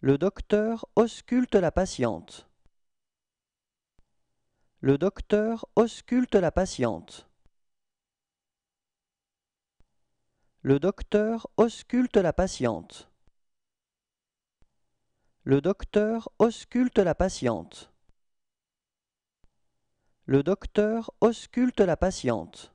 Le docteur ausculte la patiente. Le docteur ausculte la patiente. Le docteur ausculte la patiente. Le docteur ausculte la patiente. Le docteur ausculte la patiente.